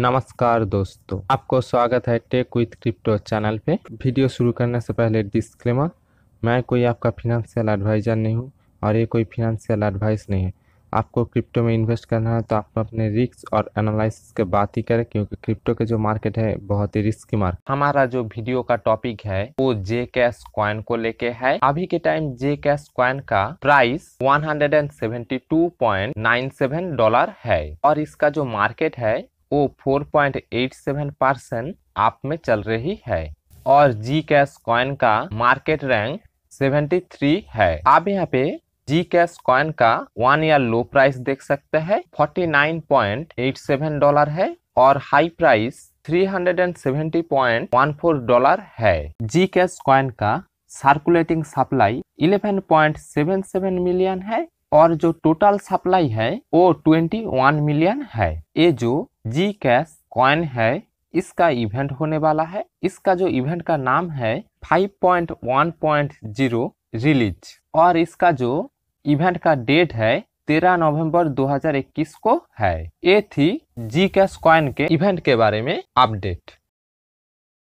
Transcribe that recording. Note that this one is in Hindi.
नमस्कार दोस्तों आपको स्वागत है टेक विथ क्रिप्टो चैनल पे वीडियो शुरू करने से पहले डिस्क्लेमर मैं कोई आपका फिनेंशियल एडवाइज़र नहीं हूँ और ये कोई फिनेंशियल एडवाइस नहीं है आपको क्रिप्टो में इन्वेस्ट करना है तो आप अपने रिस्क और एनालिसिस के बात ही करें क्योंकि क्रिप्टो के जो मार्केट है बहुत ही रिस्क मार्केट हमारा जो वीडियो का टॉपिक है वो जे कैश क्वाइन को लेके है अभी के टाइम जे कैश क्वाइन का प्राइस 172.97 डॉलर है और इसका जो मार्केट है वो 4.87 परसेंट आप में चल रही है और जी कैश कॉइन का मार्केट रैंक 73 है आप यहाँ पे जी कैश कॉइन का वन ईयर लो प्राइस देख सकते हैं 49.87 डॉलर है और हाई प्राइस 370.14 डॉलर है जी कैश कॉइन का सर्कुलेटिंग सप्लाई 11.77 मिलियन है और जो टोटल सप्लाई है वो 21 मिलियन है ये जो जी कैश कॉइन है इसका इवेंट होने वाला है इसका जो इवेंट का नाम है 5.1.0 रिलीज और इसका जो इवेंट का डेट है 13 नवंबर 2021 को है ये थी जी कैश कॉइन के इवेंट के बारे में अपडेट